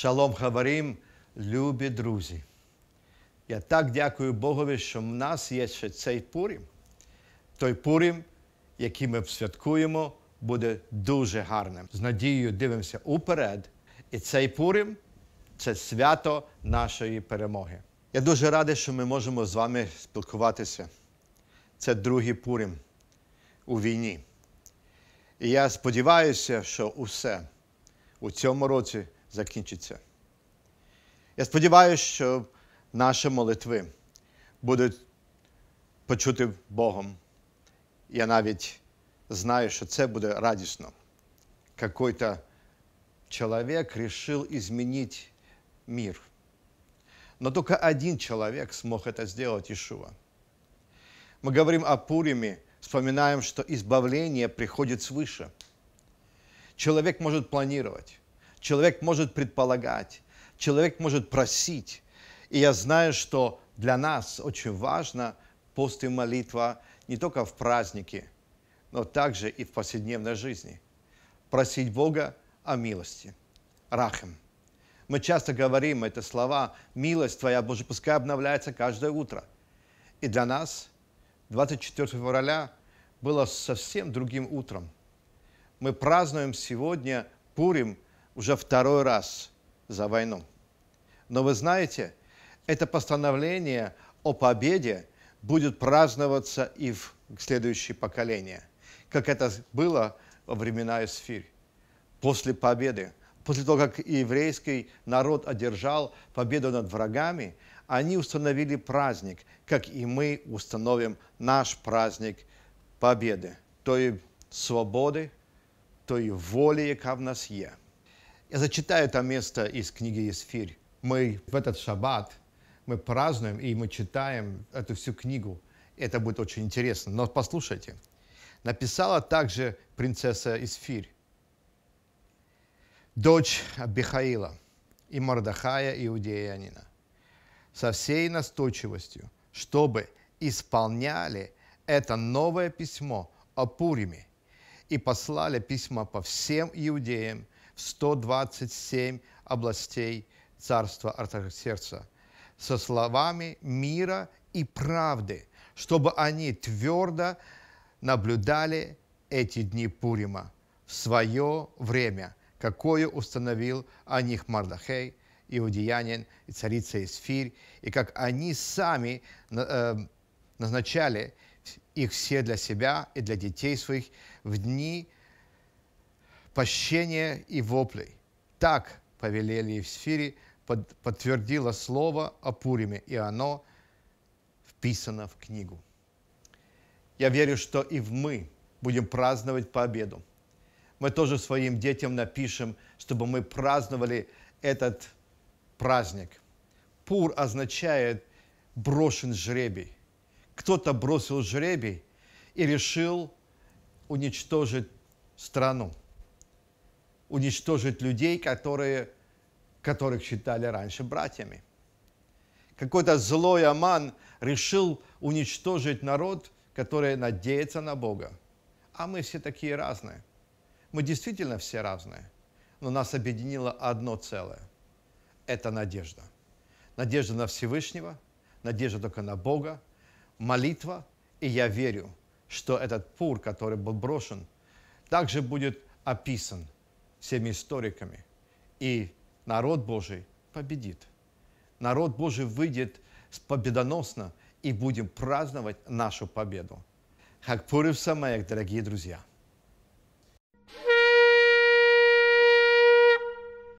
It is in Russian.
Шалом Хаварім, любі друзі. Я так дякую Богові, що в нас є ще цей пурім. Той пурім, який ми святкуємо, буде дуже гарним. З надією дивимося уперед. І цей пурім це свято нашої перемоги. Я дуже радий, що ми можемо з вами спілкуватися. Це другий пурім у війні. І я сподіваюся, що усе у цьому році. закінчиться. Я сподіваюся, що наші молитви будуть почути Богом. Я навіть знаю, що це буде радісно. Какой-то человек решил изменить мир. Но только один человек смог это сделать, Ишуа. Мы говорим о Пуриме, вспоминаем, что избавление приходит свыше. Человек может планировать, человек может предполагать, человек может просить. И я знаю, что для нас очень важно пост и молитва не только в празднике, но также и в повседневной жизни. Просить Бога о милости. Рахем. Мы часто говорим эти слова «милость твоя, Боже, пускай обновляется каждое утро». И для нас 24 февраля было совсем другим утром. Мы празднуем сегодня Пурим – уже второй раз за войну. Но вы знаете, это постановление о победе будет праздноваться и в следующее поколение, как это было во времена Эсфирь. После победы, после того, как еврейский народ одержал победу над врагами, они установили праздник, как и мы установим наш праздник победы, той свободы, той воли, яка в нас есть. Я зачитаю это место из книги «Есфирь». Мы в этот шаббат мы празднуем и мы читаем эту всю книгу. Это будет очень интересно. Но послушайте. Написала также принцесса Исфирь, дочь Абихаила и Мардахая иудеянина, со всей настойчивостью, чтобы исполняли это новое письмо о Пуриме и послали письма по всем иудеям – 127 областей царства Артаксеркса со словами мира и правды, чтобы они твердо наблюдали эти дни Пурима в свое время, какое установил о них Мардахей, иудеянин и царица Исфирь, и как они сами э, назначали их все для себя и для детей своих в дни пощения и воплей. Так повелели и в сфере, под, подтвердило слово о Пуриме, и оно вписано в книгу. Я верю, что и в мы будем праздновать победу. Мы тоже своим детям напишем, чтобы мы праздновали этот праздник. Пур означает брошен жребий. Кто-то бросил жребий и решил уничтожить страну уничтожить людей, которые, которых считали раньше братьями. Какой-то злой Аман решил уничтожить народ, который надеется на Бога. А мы все такие разные. Мы действительно все разные, но нас объединило одно целое. Это надежда. Надежда на Всевышнего, надежда только на Бога, молитва, и я верю, что этот пур, который был брошен, также будет описан – всеми историками. И народ Божий победит. Народ Божий выйдет победоносно, и будем праздновать нашу победу. Хакпурив Самаек, дорогие друзья.